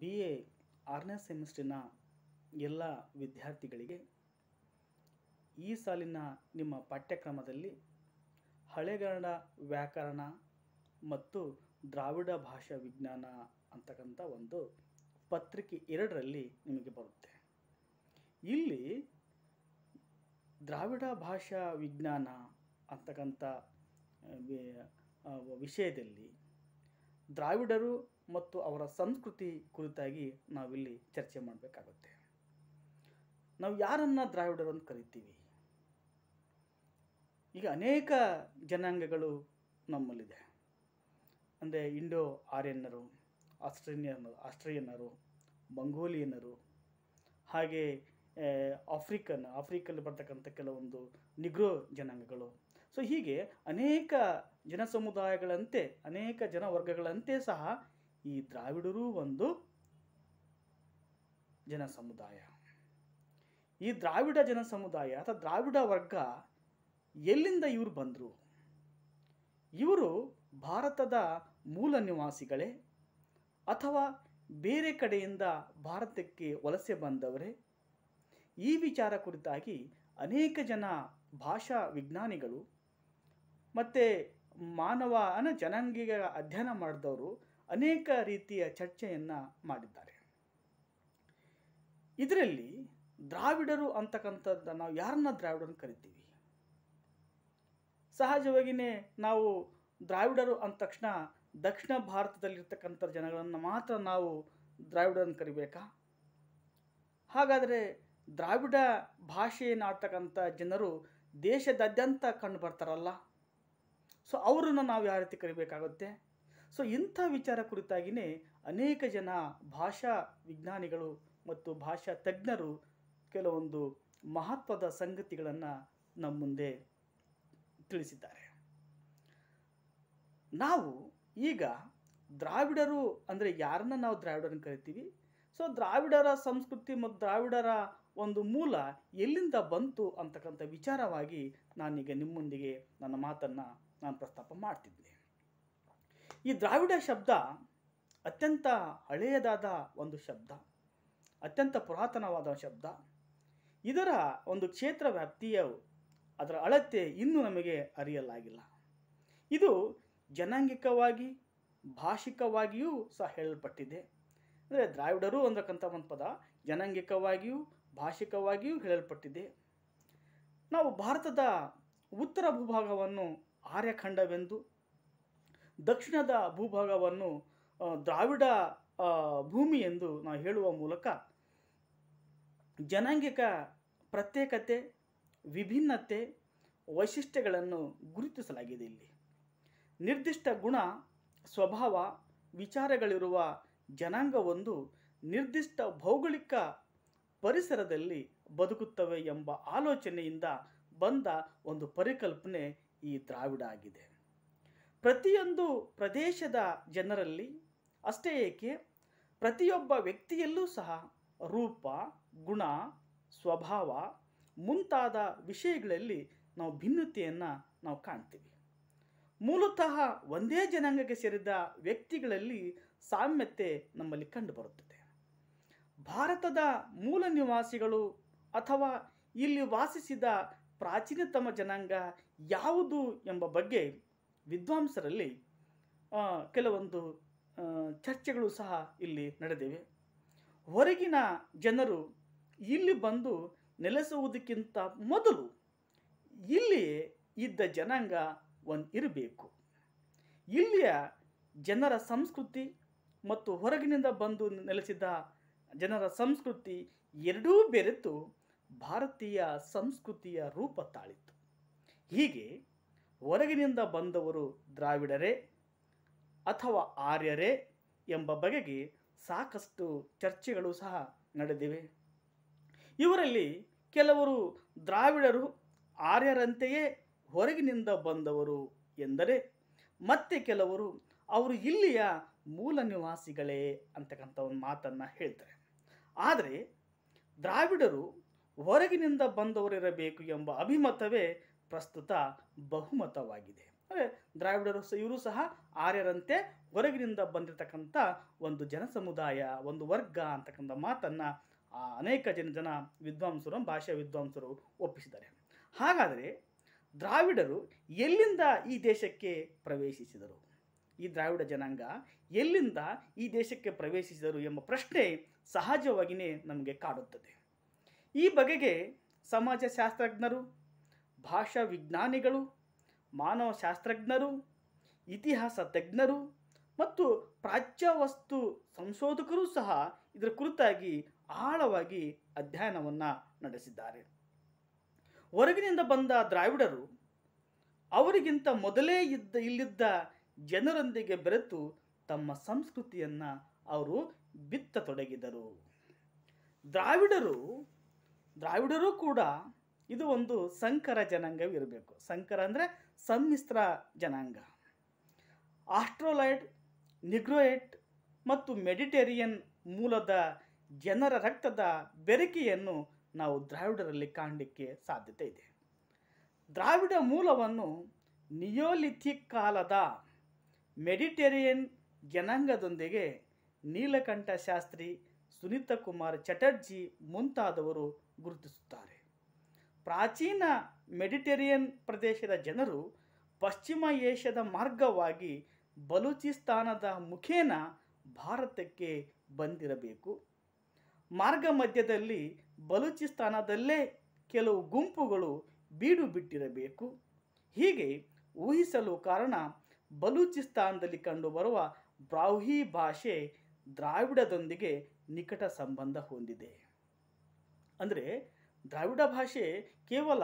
B A ಆರನೇ ಸೆಮಿಸ್ಟರ್ನ ಎಲ್ಲ ವಿದ್ಯಾರ್ಥಿಗಳಿಗೆ ಈ ಸಾಲಿನ ನಿಮ್ಮ ಪಠ್ಯಕ್ರಮದಲ್ಲಿ ಹಳೆಗನ್ನಡ ವ್ಯಾಕರಣ ಮತ್ತು ದ್ರಾವಿಡ ಭಾಷಾ ವಿಜ್ಞಾನ ಅಂತಕ್ಕಂಥ ಒಂದು ಪತ್ರಿಕೆ ಎರಡರಲ್ಲಿ ನಿಮಗೆ ಬರುತ್ತೆ ಇಲ್ಲಿ ದ್ರಾವಿಡ ಭಾಷಾ ವಿಜ್ಞಾನ ಅಂತಕ್ಕಂಥ ವಿಷಯದಲ್ಲಿ ದ್ರಾವಿಡರು ಮತ್ತು ಅವರ ಸಂಸ್ಕೃತಿ ಕುರಿತಾಗಿ ನಾವಿಲ್ಲಿ ಚರ್ಚೆ ಮಾಡಬೇಕಾಗುತ್ತೆ ನಾವು ಯಾರನ್ನು ದ್ರಾವಿಡರು ಅಂತ ಕರಿತೀವಿ ಈಗ ಅನೇಕ ಜನಾಂಗಗಳು ನಮ್ಮಲ್ಲಿದೆ ಅಂದರೆ ಇಂಡೋ ಆರ್ಯನ್ನರು ಆಸ್ಟ್ರೇಲಿಯನ್ನರು ಆಸ್ಟ್ರೇಲಿಯನ್ನರು ಮಂಗೋಲಿಯನ್ನರು ಹಾಗೆ ಆಫ್ರಿಕನ್ ಆಫ್ರಿಕಲ್ಲಿ ಬರ್ತಕ್ಕಂಥ ಕೆಲವೊಂದು ನಿಗ್ರೋ ಜನಾಂಗಗಳು ಸೊ ಹೀಗೆ ಅನೇಕ ಜನ ಸಮುದಾಯಗಳಂತೆ ಅನೇಕ ಜನವರ್ಗಗಳಂತೆ ಸಹ ಈ ದ್ರಾವಿಡರು ಒಂದು ಜನ ಸಮುದಾಯ ಈ ದ್ರಾವಿಡ ಜನ ಸಮುದಾಯ ಅಥವಾ ದ್ರಾವಿಡ ವರ್ಗ ಎಲ್ಲಿಂದ ಇವರು ಬಂದರು ಇವರು ಭಾರತದ ಮೂಲ ನಿವಾಸಿಗಳೇ ಅಥವಾ ಬೇರೆ ಕಡೆಯಿಂದ ಭಾರತಕ್ಕೆ ವಲಸೆ ಬಂದವರೇ ಈ ವಿಚಾರ ಕುರಿತಾಗಿ ಅನೇಕ ಜನ ಭಾಷಾ ವಿಜ್ಞಾನಿಗಳು ಮತ್ತು ಮಾನವನ ಜನಾಂಗೀಯ ಅಧ್ಯಯನ ಮಾಡಿದವರು ಅನೇಕ ರೀತಿಯ ಚರ್ಚೆಯನ್ನು ಮಾಡಿದ್ದಾರೆ ಇದರಲ್ಲಿ ದ್ರಾವಿಡರು ಅಂತಕ್ಕಂಥದ್ದು ನಾವು ಯಾರನ್ನ ದ್ರಾವಿಡರು ಕರಿತೀವಿ ಸಹಜವಾಗಿಯೇ ನಾವು ದ್ರಾವಿಡರು ಅಂದ ತಕ್ಷಣ ದಕ್ಷಿಣ ಭಾರತದಲ್ಲಿರ್ತಕ್ಕಂಥ ಜನಗಳನ್ನು ಮಾತ್ರ ನಾವು ದ್ರಾವಿಡರನ್ನು ಕರಿಬೇಕಾ ಹಾಗಾದರೆ ದ್ರಾವಿಡ ಭಾಷೆಯನ್ನು ಆಡ್ತಕ್ಕಂಥ ಜನರು ದೇಶದಾದ್ಯಂತ ಕಂಡು ಬರ್ತಾರಲ್ಲ ಸೊ ಅವರನ್ನು ನಾವು ಯಾವ ರೀತಿ ಕರಿಬೇಕಾಗುತ್ತೆ ಸೊ ಇಂಥ ವಿಚಾರ ಕುರಿತಾಗಿಯೇ ಅನೇಕ ಜನ ಭಾಷಾ ವಿಜ್ಞಾನಿಗಳು ಮತ್ತು ಭಾಷಾ ತಜ್ಞರು ಕೆಲವೊಂದು ಮಹತ್ವದ ಸಂಗತಿಗಳನ್ನು ನಮ್ಮ ಮುಂದೆ ತಿಳಿಸಿದ್ದಾರೆ ನಾವು ಈಗ ದ್ರಾವಿಡರು ಅಂದರೆ ಯಾರನ್ನ ನಾವು ದ್ರಾವಿಡರನ್ನು ಕರಿತೀವಿ ಸೊ ದ್ರಾವಿಡರ ಸಂಸ್ಕೃತಿ ಮತ್ತು ದ್ರಾವಿಡರ ಒಂದು ಮೂಲ ಎಲ್ಲಿಂದ ಬಂತು ಅಂತಕ್ಕಂಥ ವಿಚಾರವಾಗಿ ನಾನೀಗ ನಿಮ್ಮೊಂದಿಗೆ ನನ್ನ ಮಾತನ್ನು ನಾನು ಪ್ರಸ್ತಾಪ ಮಾಡ್ತಿದ್ದೆ ಈ ದ್ರಾವಿಡ ಶಬ್ದ ಅತ್ಯಂತ ಹಳೆಯದಾದ ಒಂದು ಶಬ್ದ ಅತ್ಯಂತ ಪುರಾತನವಾದ ಶಬ್ದ ಇದರ ಒಂದು ಕ್ಷೇತ್ರ ವ್ಯಾಪ್ತಿಯ ಅದರ ಅಳತೆ ಇನ್ನೂ ನಮಗೆ ಅರಿಯಲಾಗಿಲ್ಲ ಇದು ಜನಾಂಗಿಕವಾಗಿ ಭಾಷಿಕವಾಗಿಯೂ ಸಹ ಹೇಳಲ್ಪಟ್ಟಿದೆ ಅಂದರೆ ದ್ರಾವಿಡರು ಅಂದಕ್ಕಂಥ ಒಂದು ಪದ ಜನಾಂಗಿಕವಾಗಿಯೂ ಭಾಷಿಕವಾಗಿಯೂ ಹೇಳಲ್ಪಟ್ಟಿದೆ ನಾವು ಭಾರತದ ಉತ್ತರ ಭೂಭಾಗವನ್ನು ಆರ್ಯಖಂಡವೆಂದು ದಕ್ಷಿಣದ ಭೂಭಾಗವನ್ನು ದ್ರಾವಿಡ ಭೂಮಿ ಎಂದು ನಾವು ಹೇಳುವ ಮೂಲಕ ಜನಾಂಗಿಕ ಪ್ರತ್ಯೇಕತೆ ವಿಭಿನ್ನತೆ ವೈಶಿಷ್ಟ್ಯಗಳನ್ನು ಗುರುತಿಸಲಾಗಿದೆ ಇಲ್ಲಿ ನಿರ್ದಿಷ್ಟ ಗುಣ ಸ್ವಭಾವ ವಿಚಾರಗಳಿರುವ ಜನಾಂಗವೊಂದು ನಿರ್ದಿಷ್ಟ ಭೌಗೋಳಿಕ ಪರಿಸರದಲ್ಲಿ ಬದುಕುತ್ತವೆ ಎಂಬ ಆಲೋಚನೆಯಿಂದ ಬಂದ ಒಂದು ಪರಿಕಲ್ಪನೆ ಈ ದ್ರಾವಿಡ ಆಗಿದೆ ಪ್ರತಿಯೊಂದು ಪ್ರದೇಶದ ಜನರಲ್ಲಿ ಅಷ್ಟೇ ಏಕೆ ಪ್ರತಿಯೊಬ್ಬ ವ್ಯಕ್ತಿಯಲ್ಲೂ ಸಹ ರೂಪ ಗುಣ ಸ್ವಭಾವ ಮುಂತಾದ ವಿಷಯಗಳಲ್ಲಿ ನಾವು ಭಿನ್ನತೆಯನ್ನು ನಾವು ಕಾಣ್ತೀವಿ ಮೂಲತಃ ಒಂದೇ ಜನಾಂಗಕ್ಕೆ ಸೇರಿದ ವ್ಯಕ್ತಿಗಳಲ್ಲಿ ಸಾಮ್ಯತೆ ನಮ್ಮಲ್ಲಿ ಕಂಡುಬರುತ್ತದೆ ಭಾರತದ ಮೂಲ ನಿವಾಸಿಗಳು ಅಥವಾ ಇಲ್ಲಿ ವಾಸಿಸಿದ ಪ್ರಾಚೀನತಮ ಜನಾಂಗ ಯಾವುದು ಎಂಬ ಬಗ್ಗೆ ವಿದ್ವಾಂಸರಲ್ಲಿ ಕೆಲವೊಂದು ಚರ್ಚೆಗಳು ಸಹ ಇಲ್ಲಿ ನಡೆದಿವೆ ಹೊರಗಿನ ಜನರು ಇಲ್ಲಿ ಬಂದು ನೆಲೆಸುವುದಕ್ಕಿಂತ ಮೊದಲು ಇಲ್ಲಿಯೇ ಇದ್ದ ಜನಾಂಗ ಒಂದು ಇರಬೇಕು ಇಲ್ಲಿಯ ಜನರ ಸಂಸ್ಕೃತಿ ಮತ್ತು ಹೊರಗಿನಿಂದ ಬಂದು ನೆಲೆಸಿದ ಜನರ ಸಂಸ್ಕೃತಿ ಎರಡೂ ಬೆರೆತು ಭಾರತೀಯ ಸಂಸ್ಕೃತಿಯ ರೂಪ ತಾಳಿತು ಹೀಗೆ ಹೊರಗಿನಿಂದ ಬಂದವರು ದ್ರಾವಿಡರೇ ಅಥವಾ ಆರ್ಯರೇ ಎಂಬ ಬಗೆಗೆ ಸಾಕಷ್ಟು ಚರ್ಚೆಗಳು ಸಹ ನಡೆದಿವೆ ಇವರಲ್ಲಿ ಕೆಲವರು ದ್ರಾವಿಡರು ಆರ್ಯರಂತೆಯೇ ಹೊರಗಿನಿಂದ ಬಂದವರು ಎಂದರೆ ಮತ್ತೆ ಕೆಲವರು ಅವರು ಇಲ್ಲಿಯ ಮೂಲ ನಿವಾಸಿಗಳೇ ಅಂತಕ್ಕಂಥ ಒಂದು ಮಾತನ್ನು ಹೇಳ್ತಾರೆ ಆದರೆ ದ್ರಾವಿಡರು ಹೊರಗಿನಿಂದ ಬಂದವರಿರಬೇಕು ಎಂಬ ಅಭಿಮತವೇ ಪ್ರಸ್ತುತ ಬಹುಮತವಾಗಿದೆ ಅಂದರೆ ದ್ರಾವಿಡರು ಇವರು ಸಹ ಆರ್ಯರಂತೆ ಹೊರಗಿನಿಂದ ಬಂದಿರತಕ್ಕಂಥ ಒಂದು ಜನ ಸಮುದಾಯ ಒಂದು ವರ್ಗ ಅಂತಕ್ಕಂಥ ಮಾತನ್ನು ಅನೇಕ ಜನ ಜನ ವಿದ್ವಾಂಸರು ಭಾಷಾ ವಿದ್ವಾಂಸರು ಒಪ್ಪಿಸಿದ್ದಾರೆ ಹಾಗಾದರೆ ದ್ರಾವಿಡರು ಎಲ್ಲಿಂದ ಈ ದೇಶಕ್ಕೆ ಪ್ರವೇಶಿಸಿದರು ಈ ದ್ರಾವಿಡ ಜನಾಂಗ ಎಲ್ಲಿಂದ ಈ ದೇಶಕ್ಕೆ ಪ್ರವೇಶಿಸಿದರು ಎಂಬ ಪ್ರಶ್ನೆ ಸಹಜವಾಗಿಯೇ ನಮಗೆ ಕಾಡುತ್ತದೆ ಈ ಬಗೆಗೆ ಸಮಾಜಶಾಸ್ತ್ರಜ್ಞರು ಭಾಷಾ ವಿಜ್ಞಾನಿಗಳು ಮಾನವಶಾಸ್ತ್ರಜ್ಞರು ಇತಿಹಾಸ ತಜ್ಞರು ಮತ್ತು ಪ್ರಾಚ್ಯ ವಸ್ತು ಸಂಶೋಧಕರು ಸಹ ಇದರ ಕುರಿತಾಗಿ ಆಳವಾಗಿ ಅಧ್ಯಯನವನ್ನು ನಡೆಸಿದ್ದಾರೆ ಹೊರಗಿನಿಂದ ಬಂದ ದ್ರಾವಿಡರು ಅವರಿಗಿಂತ ಮೊದಲೇ ಇದ್ದ ಇಲ್ಲಿದ್ದ ಜನರೊಂದಿಗೆ ಬೆರೆತು ತಮ್ಮ ಸಂಸ್ಕೃತಿಯನ್ನು ಅವರು ಬಿತ್ತತೊಡಗಿದರು ದ್ರಾವಿಡರು ದ್ರಾವಿಡರು ಕೂಡ ಇದು ಒಂದು ಸಂಕರ ಜನಾಂಗವಿರಬೇಕು ಸಂಕರ ಅಂದರೆ ಸಮ್ಮಿಶ್ರ ಜನಾಂಗ ಆಸ್ಟ್ರೋಲೈಡ್ ನಿಗ್ರೋಯೈಟ್ ಮತ್ತು ಮೆಡಿಟೇರಿಯನ್ ಮೂಲದ ಜನರ ರಕ್ತದ ಬೆರಕೆಯನ್ನು ನಾವು ದ್ರಾವಿಡರಲ್ಲಿ ಕಾಣಲಿಕ್ಕೆ ಸಾಧ್ಯತೆ ಇದೆ ದ್ರಾವಿಡ ಮೂಲವನ್ನು ನಿಯೋಲಿಥಿಕ್ ಕಾಲದ ಮೆಡಿಟೇರಿಯನ್ ಜನಾಂಗದೊಂದಿಗೆ ನೀಲಕಂಠ ಶಾಸ್ತ್ರಿ ಸುನೀತ ಕುಮಾರ್ ಚಟರ್ಜಿ ಮುಂತಾದವರು ಗುರುತಿಸುತ್ತಾರೆ ಪ್ರಾಚೀನ ಮೆಡಿಟೇರಿಯನ್ ಪ್ರದೇಶದ ಜನರು ಪಶ್ಚಿಮ ಏಷ್ಯಾದ ಮಾರ್ಗವಾಗಿ ಬಲೂಚಿಸ್ತಾನದ ಮುಖೇನ ಭಾರತಕ್ಕೆ ಬಂದಿರಬೇಕು ಮಾರ್ಗ ಮಧ್ಯದಲ್ಲಿ ಬಲೂಚಿಸ್ತಾನದಲ್ಲೇ ಕೆಲವು ಗುಂಪುಗಳು ಬೀಡು ಬಿಟ್ಟಿರಬೇಕು ಹೀಗೆ ಊಹಿಸಲು ಕಾರಣ ಬಲೂಚಿಸ್ತಾನದಲ್ಲಿ ಕಂಡುಬರುವ ಬ್ರಾಹ್ಮಿ ಭಾಷೆ ದ್ರಾವಿಡದೊಂದಿಗೆ ನಿಕಟ ಸಂಬಂಧ ಹೊಂದಿದೆ ಅಂದರೆ ದ್ರಾವಿಡ ಭಾಷೆ ಕೇವಲ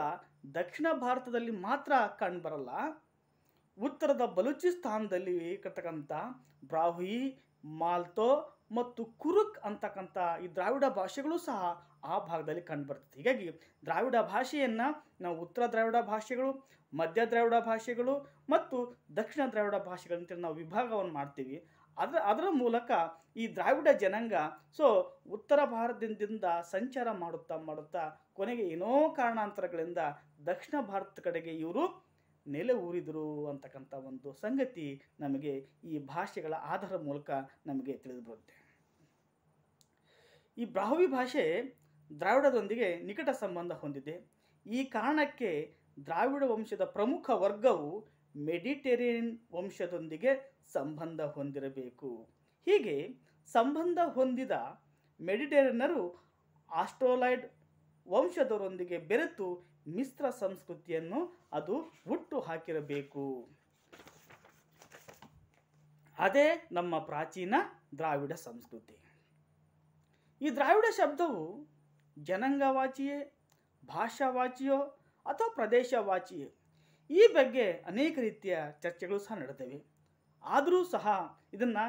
ದಕ್ಷಿಣ ಭಾರತದಲ್ಲಿ ಮಾತ್ರ ಕಂಡುಬರಲ್ಲ ಉತ್ತರದ ಬಲೂಚಿಸ್ತಾನದಲ್ಲಿ ಕರ್ತಕ್ಕಂಥ ಬ್ರಾಹುಯಿ ಮಾಲ್ತೋ ಮತ್ತು ಕುರುಕ್ ಅಂತಕ್ಕಂಥ ಈ ದ್ರಾವಿಡ ಭಾಷೆಗಳು ಸಹ ಆ ಭಾಗದಲ್ಲಿ ಕಂಡುಬರ್ತದೆ ಹೀಗಾಗಿ ದ್ರಾವಿಡ ಭಾಷೆಯನ್ನು ನಾವು ಉತ್ತರ ದ್ರಾವಿಡ ಭಾಷೆಗಳು ಮಧ್ಯ ದ್ರಾವಿಡ ಭಾಷೆಗಳು ಮತ್ತು ದಕ್ಷಿಣ ದ್ರಾವಿಡ ಭಾಷೆಗಳಂತೇಳಿ ನಾವು ವಿಭಾಗವನ್ನು ಮಾಡ್ತೀವಿ ಅದರ ಅದರ ಮೂಲಕ ಈ ದ್ರಾವಿಡ ಜನಾಂಗ ಸೊ ಉತ್ತರ ಭಾರತದಿಂದ ಸಂಚಾರ ಮಾಡುತ್ತಾ ಮಾಡುತ್ತಾ ಕೊನೆಗೆ ಏನೋ ಕಾರಣಾಂತರಗಳಿಂದ ದಕ್ಷಿಣ ಭಾರತ ಕಡೆಗೆ ಇವರು ನೆಲೆ ಊರಿದರು ಅಂತಕ್ಕಂಥ ಒಂದು ಸಂಗತಿ ನಮಗೆ ಈ ಭಾಷೆಗಳ ಆಧಾರ ಮೂಲಕ ನಮಗೆ ತಿಳಿದು ಬರುತ್ತೆ ಈ ಬ್ರಾಹ್ವಿ ಭಾಷೆ ದ್ರಾವಿಡದೊಂದಿಗೆ ನಿಕಟ ಸಂಬಂಧ ಹೊಂದಿದೆ ಈ ಕಾರಣಕ್ಕೆ ದ್ರಾವಿಡ ವಂಶದ ಪ್ರಮುಖ ವರ್ಗವು ಮೆಡಿಟೇರಿಯನ್ ವಂಶದೊಂದಿಗೆ ಸಂಬಂಧ ಹೊಂದಿರಬೇಕು ಹೀಗೆ ಸಂಬಂಧ ಹೊಂದಿದ ಮೆಡಿಟೇರಿಯನ್ನರು ಆಸ್ಟ್ರೋಲೈಡ್ ವಂಶದರೊಂದಿಗೆ ಬೆರೆತು ಮಿಶ್ರ ಸಂಸ್ಕೃತಿಯನ್ನು ಅದು ಹುಟ್ಟು ಹಾಕಿರಬೇಕು ಅದೇ ನಮ್ಮ ಪ್ರಾಚೀನ ದ್ರಾವಿಡ ಸಂಸ್ಕೃತಿ ಈ ದ್ರಾವಿಡ ಶಬ್ದವು ಜನಾಂಗವಾಚಿಯೇ ಭಾಷಾವಾಚಿಯೋ ಅಥವಾ ಪ್ರದೇಶವಾಚಿಯೇ ಈ ಬಗ್ಗೆ ಅನೇಕ ರೀತಿಯ ಚರ್ಚೆಗಳು ಸಹ ನಡೆದಿವೆ ಆದರೂ ಸಹ ಇದನ್ನು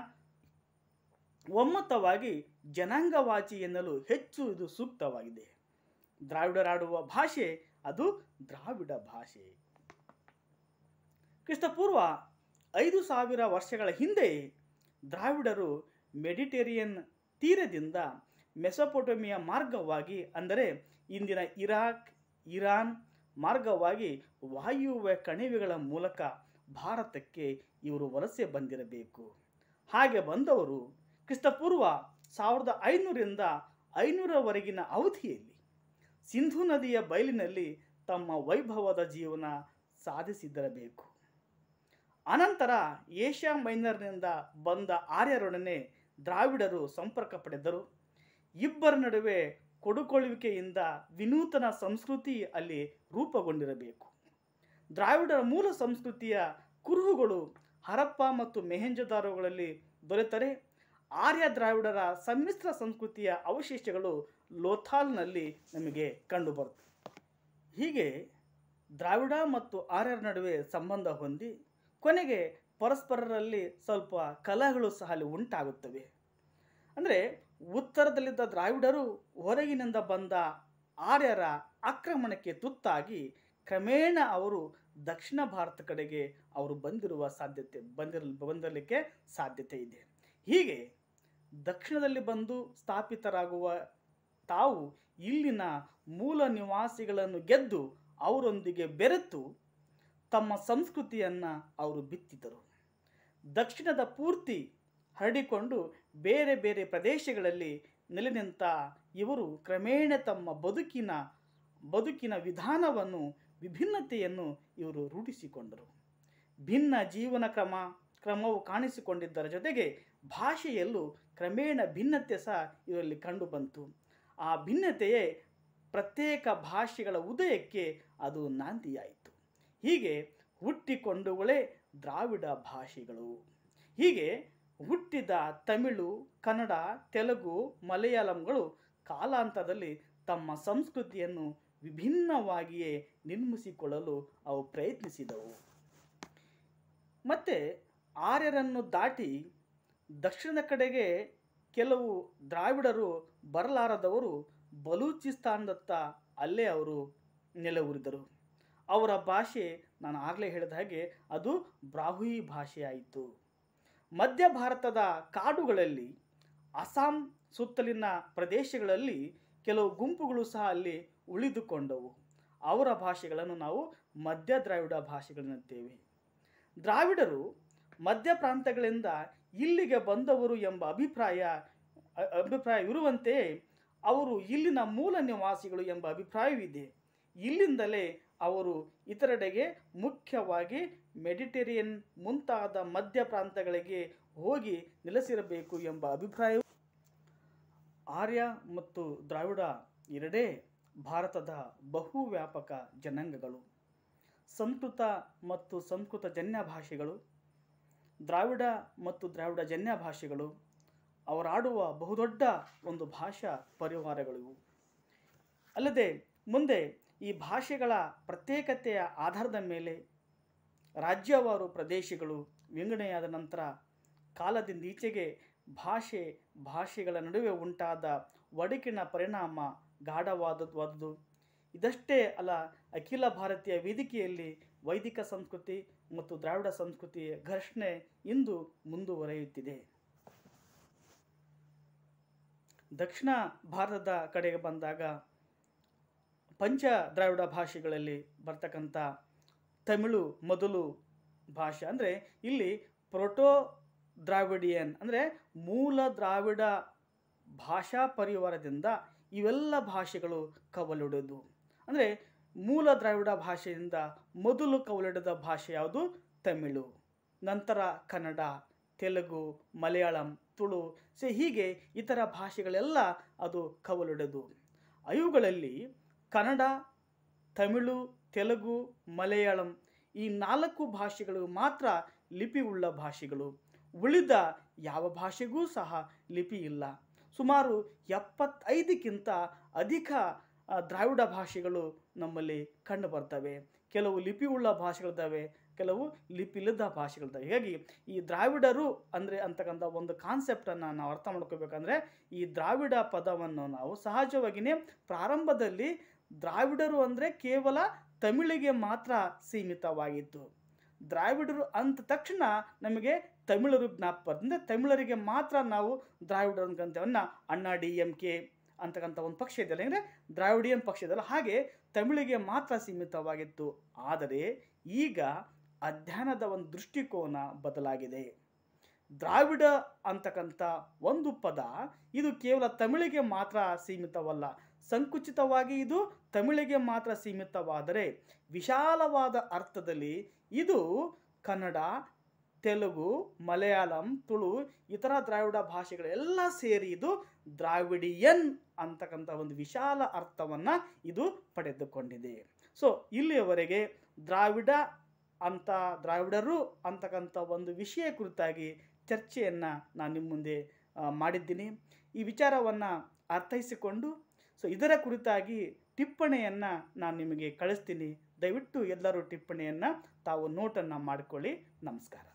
ಒಮ್ಮತವಾಗಿ ಜನಾಂಗವಾಚಿ ಎನ್ನಲು ಹೆಚ್ಚು ಇದು ಸೂಕ್ತವಾಗಿದೆ ದ್ರಾವಿಡರಾಡುವ ಭಾಷೆ ಅದು ದ್ರಾವಿಡ ಭಾಷೆ ಕ್ರಿಸ್ತಪೂರ್ವ ಐದು ಸಾವಿರ ವರ್ಷಗಳ ಹಿಂದೆ ದ್ರಾವಿಡರು ಮೆಡಿಟೇರಿಯನ್ ತೀರದಿಂದ ಮೆಸೊಪೊಟೋಮಿಯಾ ಮಾರ್ಗವಾಗಿ ಅಂದರೆ ಇಂದಿನ ಇರಾಕ್ ಇರಾನ್ ಮಾರ್ಗವಾಗಿ ವಾಯುವ್ಯ ಕಣಿವೆಗಳ ಮೂಲಕ ಭಾರತಕ್ಕೆ ಇವರು ವಲಸೆ ಬಂದಿರಬೇಕು ಹಾಗೆ ಬಂದವರು ಕ್ರಿಸ್ತಪೂರ್ವ ಸಾವಿರದ ಐನೂರಿಂದ ಐನೂರವರೆಗಿನ ಅವಧಿಯಲ್ಲಿ ಸಿಂಧು ನದಿಯ ಬಯಲಿನಲ್ಲಿ ತಮ್ಮ ವೈಭವದ ಜೀವನ ಸಾಧಿಸಿದ್ದಿರಬೇಕು ಅನಂತರ ಏಷ್ಯಾ ಮೈನರ್ನಿಂದ ಬಂದ ಆರ್ಯರೊಡನೆ ದ್ರಾವಿಡರು ಸಂಪರ್ಕ ಪಡೆದರು ಇಬ್ಬರ ನಡುವೆ ಕೊಡುಕೊಳ್ಳುವಿಕೆಯಿಂದ ವಿನೂತನ ಸಂಸ್ಕೃತಿ ಅಲ್ಲಿ ರೂಪುಗೊಂಡಿರಬೇಕು ದ್ರಾವಿಡರ ಮೂಲ ಸಂಸ್ಕೃತಿಯ ಕುರುಹುಗಳು ಹರಪ್ಪ ಮತ್ತು ಮೆಹೆಂಜದಾರುಗಳಲ್ಲಿ ದೊರೆತರೆ ಆರ್ಯ ದ್ರಾವಿಡರ ಸಮ್ಮಿಶ್ರ ಸಂಸ್ಕೃತಿಯ ಅವಶೇಷಗಳು ಲೋಥಾಲ್ನಲ್ಲಿ ನಮಗೆ ಕಂಡುಬರುತ್ತೆ ಹೀಗೆ ದ್ರಾವಿಡ ಮತ್ತು ಆರ್ಯರ ನಡುವೆ ಸಂಬಂಧ ಹೊಂದಿ ಕೊನೆಗೆ ಪರಸ್ಪರರಲ್ಲಿ ಸ್ವಲ್ಪ ಕಲಹಗಳು ಸಹ ಅಲ್ಲಿ ಉಂಟಾಗುತ್ತವೆ ಅಂದರೆ ಉತ್ತರದಲ್ಲಿದ್ದ ದ್ರಾವಿಡರು ಹೊರಗಿನಿಂದ ಬಂದ ಆರ್ಯರ ಆಕ್ರಮಣಕ್ಕೆ ತುತ್ತಾಗಿ ಕ್ರಮೇಣ ಅವರು ದಕ್ಷಿಣ ಭಾರತ ಕಡೆಗೆ ಅವರು ಬಂದಿರುವ ಸಾಧ್ಯತೆ ಬಂದಿರ ಬಂದಿರಲಿಕ್ಕೆ ಸಾಧ್ಯತೆ ಇದೆ ಹೀಗೆ ದಕ್ಷಿಣದಲ್ಲಿ ಬಂದು ಸ್ಥಾಪಿತರಾಗುವ ತಾವು ಇಲ್ಲಿನ ಮೂಲ ನಿವಾಸಿಗಳನ್ನು ಗೆದ್ದು ಅವರೊಂದಿಗೆ ಬೆರೆತು ತಮ್ಮ ಸಂಸ್ಕೃತಿಯನ್ನು ಅವರು ಬಿತ್ತಿದರು ದಕ್ಷಿಣದ ಪೂರ್ತಿ ಹರಡಿಕೊಂಡು ಬೇರೆ ಬೇರೆ ಪ್ರದೇಶಗಳಲ್ಲಿ ನೆಲೆನಿಂತ ಇವರು ಕ್ರಮೇಣ ತಮ್ಮ ಬದುಕಿನ ಬದುಕಿನ ವಿಧಾನವನ್ನು ವಿಭಿನ್ನತೆಯನ್ನು ಇವರು ರೂಢಿಸಿಕೊಂಡರು ಭಿನ್ನ ಜೀವನ ಕ್ರಮ ಕ್ರಮವು ಕಾಣಿಸಿಕೊಂಡಿದ್ದರ ಜೊತೆಗೆ ಭಾಷೆಯಲ್ಲೂ ಕ್ರಮೇಣ ಭಿನ್ನತೆ ಸಹ ಇವರಲ್ಲಿ ಕಂಡುಬಂತು ಆ ಭಿನ್ನತೆಯೇ ಪ್ರತ್ಯೇಕ ಭಾಷೆಗಳ ಉದಯಕ್ಕೆ ಅದು ನಾಂದಿಯಾಯಿತು ಹೀಗೆ ಹುಟ್ಟಿಕೊಂಡುಗಳೇ ದ್ರಾವಿಡ ಭಾಷೆಗಳು ಹೀಗೆ ಹುಟ್ಟಿದ ತಮಿಳು ಕನ್ನಡ ತೆಲುಗು ಮಲಯಾಳಂಗಳು ಕಾಲಾಂತರದಲ್ಲಿ ತಮ್ಮ ಸಂಸ್ಕೃತಿಯನ್ನು ವಿಭಿನ್ನವಾಗಿಯೇ ನಿರ್ಮಿಸಿಕೊಳ್ಳಲು ಅವು ಪ್ರಯತ್ನಿಸಿದವು ಮತ್ತು ಆರ್ಯರನ್ನು ದಾಟಿ ದಕ್ಷಿಣದ ಕಡೆಗೆ ಕೆಲವು ದ್ರಾವಿಡರು ಬರಲಾರದವರು ಬಲೂಚಿಸ್ತಾನದತ್ತ ಅಲ್ಲೇ ಅವರು ನೆಲೆಯೂರಿದರು ಅವರ ಭಾಷೆ ನಾನು ಆಗಲೇ ಹೇಳಿದ ಹಾಗೆ ಅದು ಬ್ರಾಹುಯಿ ಭಾಷೆಯಾಯಿತು ಮಧ್ಯ ಭಾರತದ ಕಾಡುಗಳಲ್ಲಿ ಅಸ್ಸಾಂ ಸುತ್ತಲಿನ ಪ್ರದೇಶಗಳಲ್ಲಿ ಕೆಲವು ಗುಂಪುಗಳು ಸಹ ಅಲ್ಲಿ ಉಳಿದುಕೊಂಡವು ಅವರ ಭಾಷೆಗಳನ್ನು ನಾವು ಮಧ್ಯ ದ್ರಾವಿಡ ಭಾಷೆಗಳನ್ನುತ್ತೇವೆ ದ್ರಾವಿಡರು ಮಧ್ಯ ಪ್ರಾಂತಗಳಿಂದ ಇಲ್ಲಿಗೆ ಬಂದವರು ಎಂಬ ಅಭಿಪ್ರಾಯ ಅಭಿಪ್ರಾಯವಿರುವಂತೆಯೇ ಅವರು ಇಲ್ಲಿನ ಮೂಲ ನಿವಾಸಿಗಳು ಎಂಬ ಅಭಿಪ್ರಾಯವಿದೆ ಇಲ್ಲಿಂದಲೇ ಅವರು ಇತರೆಡೆಗೆ ಮುಖ್ಯವಾಗಿ ಮೆಡಿಟೇರಿಯನ್ ಮುಂತಾದ ಮಧ್ಯ ಪ್ರಾಂತಗಳಿಗೆ ಹೋಗಿ ನೆಲೆಸಿರಬೇಕು ಎಂಬ ಅಭಿಪ್ರಾಯವು ಆರ್ಯ ಮತ್ತು ದ್ರಾವಿಡ ಎರಡೇ ಭಾರತದ ಬಹು ವ್ಯಾಪಕ ಜನಾಂಗಗಳು ಸಂಸ್ಕೃತ ಮತ್ತು ಸಂಸ್ಕೃತ ಜನ್ಯ ಭಾಷೆಗಳು ದ್ರಾವಿಡ ಮತ್ತು ದ್ರಾವಿಡ ಜನ್ಯ ಭಾಷೆಗಳು ಅವರಾಡುವ ಬಹುದೊಡ್ಡ ಒಂದು ಭಾಷಾ ಪರಿವಾರಗಳಿವು ಅಲ್ಲದೆ ಮುಂದೆ ಈ ಭಾಷೆಗಳ ಪ್ರತ್ಯೇಕತೆಯ ಆಧಾರದ ಮೇಲೆ ರಾಜ್ಯವಾರು ಪ್ರದೇಶಗಳು ವಿಂಗಡಣೆಯಾದ ನಂತರ ಕಾಲದಿಂದ ಈಚೆಗೆ ಭಾಷೆ ಭಾಷೆಗಳ ನಡುವೆ ಉಂಟಾದ ಒಡಕಿನ ಪರಿಣಾಮ ಗಾಢವಾದದ್ದು ಇದಷ್ಟೇ ಅಲ್ಲ ಅಖಿಲ ಭಾರತೀಯ ವೇದಿಕೆಯಲ್ಲಿ ವೈದಿಕ ಸಂಸ್ಕೃತಿ ಮತ್ತು ದ್ರಾವಿಡ ಸಂಸ್ಕೃತಿಯ ಘರ್ಷಣೆ ಇಂದು ಮುಂದುವರೆಯುತ್ತಿದೆ ದಕ್ಷಿಣ ಭಾರತದ ಕಡೆಗೆ ಬಂದಾಗ ಪಂಚ ದ್ರಾವಿಡ ಭಾಷೆಗಳಲ್ಲಿ ಬರ್ತಕ್ಕಂಥ ತಮಿಳು ಮೊದಲು ಭಾಷೆ ಅಂದರೆ ಇಲ್ಲಿ ಪ್ರೊಟೋ ದ್ರಾವಿಡಿಯನ್ ಅಂದರೆ ಮೂಲ ದ್ರಾವಿಡ ಭಾಷಾ ಪರಿವಾರದಿಂದ ಇವೆಲ್ಲ ಭಾಷೆಗಳು ಕವಲೊಡೆದು ಅಂದರೆ ಮೂಲ ದ್ರಾವಿಡ ಭಾಷೆಯಿಂದ ಮೊದಲು ಕವಲೊಡೆದ ಭಾಷೆ ಯಾವುದು ತಮಿಳು ನಂತರ ಕನ್ನಡ ತೆಲುಗು ಮಲಯಾಳಂ ತುಳು ಸೊ ಹೀಗೆ ಇತರ ಭಾಷೆಗಳೆಲ್ಲ ಅದು ಕವಲೊಡೆದು ಅವುಗಳಲ್ಲಿ ಕನ್ನಡ ತಮಿಳು ತೆಲುಗು ಮಲಯಾಳಂ ಈ ನಾಲ್ಕು ಭಾಷೆಗಳು ಮಾತ್ರ ಲಿಪಿ ಉಳ್ಳ ಭಾಷೆಗಳು ಉಳಿದ ಯಾವ ಭಾಷೆಗೂ ಸಹ ಲಿಪಿ ಇಲ್ಲ ಸುಮಾರು ಎಪ್ಪತ್ತೈದಕ್ಕಿಂತ ಅಧಿಕ ದ್ರಾವಿಡ ಭಾಷೆಗಳು ನಮ್ಮಲ್ಲಿ ಕಂಡು ಬರ್ತವೆ ಕೆಲವು ಲಿಪಿ ಉಳ್ಳ ಭಾಷೆಗಳಿದ್ದಾವೆ ಕೆಲವು ಇಲ್ಲದ ಭಾಷೆಗಳಿದ್ದಾವೆ ಹೀಗಾಗಿ ಈ ದ್ರಾವಿಡರು ಅಂದರೆ ಅಂತಕ್ಕಂಥ ಒಂದು ಕಾನ್ಸೆಪ್ಟನ್ನು ನಾವು ಅರ್ಥ ಮಾಡ್ಕೋಬೇಕಂದ್ರೆ ಈ ದ್ರಾವಿಡ ಪದವನ್ನು ನಾವು ಸಹಜವಾಗಿಯೇ ಪ್ರಾರಂಭದಲ್ಲಿ ದ್ರಾವಿಡರು ಅಂದರೆ ಕೇವಲ ತಮಿಳಿಗೆ ಮಾತ್ರ ಸೀಮಿತವಾಗಿತ್ತು ದ್ರಾವಿಡರು ಅಂತ ತಕ್ಷಣ ನಮಗೆ ತಮಿಳರು ಜ್ಞಾಪಕ ಅಂದರೆ ತಮಿಳರಿಗೆ ಮಾತ್ರ ನಾವು ದ್ರಾವಿಡರು ಅನ್ಕೊಂತೇವನ್ನ ಅಣ್ಣಾ ಡಿ ಎಂ ಕೆ ಅಂತಕ್ಕಂಥ ಒಂದು ಪಕ್ಷ ಇದೆಯಲ್ಲ ಅಂದರೆ ದ್ರಾವಿಡಿಯನ್ ಪಕ್ಷ ಇದೆಯಲ್ಲ ಹಾಗೆ ತಮಿಳಿಗೆ ಮಾತ್ರ ಸೀಮಿತವಾಗಿತ್ತು ಆದರೆ ಈಗ ಅಧ್ಯಯನದ ಒಂದು ದೃಷ್ಟಿಕೋನ ಬದಲಾಗಿದೆ ದ್ರಾವಿಡ ಅಂತಕ್ಕಂಥ ಒಂದು ಪದ ಇದು ಕೇವಲ ತಮಿಳಿಗೆ ಮಾತ್ರ ಸೀಮಿತವಲ್ಲ ಸಂಕುಚಿತವಾಗಿ ಇದು ತಮಿಳಿಗೆ ಮಾತ್ರ ಸೀಮಿತವಾದರೆ ವಿಶಾಲವಾದ ಅರ್ಥದಲ್ಲಿ ಇದು ಕನ್ನಡ ತೆಲುಗು ಮಲಯಾಳಂ ತುಳು ಇತರ ದ್ರಾವಿಡ ಭಾಷೆಗಳೆಲ್ಲ ಸೇರಿ ಇದು ದ್ರಾವಿಡಿಯನ್ ಅಂತಕ್ಕಂಥ ಒಂದು ವಿಶಾಲ ಅರ್ಥವನ್ನು ಇದು ಪಡೆದುಕೊಂಡಿದೆ ಸೊ ಇಲ್ಲಿಯವರೆಗೆ ದ್ರಾವಿಡ ಅಂತ ದ್ರಾವಿಡರು ಅಂತಕ್ಕಂಥ ಒಂದು ವಿಷಯ ಕುರಿತಾಗಿ ಚರ್ಚೆಯನ್ನು ನಾನು ನಿಮ್ಮ ಮುಂದೆ ಮಾಡಿದ್ದೀನಿ ಈ ವಿಚಾರವನ್ನು ಅರ್ಥೈಸಿಕೊಂಡು ಸೊ ಇದರ ಕುರಿತಾಗಿ ಟಿಪ್ಪಣಿಯನ್ನು ನಾನು ನಿಮಗೆ ಕಳಿಸ್ತೀನಿ ದಯವಿಟ್ಟು ಎಲ್ಲರೂ ಟಿಪ್ಪಣಿಯನ್ನು ತಾವು ನೋಟನ್ನು ಮಾಡಿಕೊಳ್ಳಿ ನಮಸ್ಕಾರ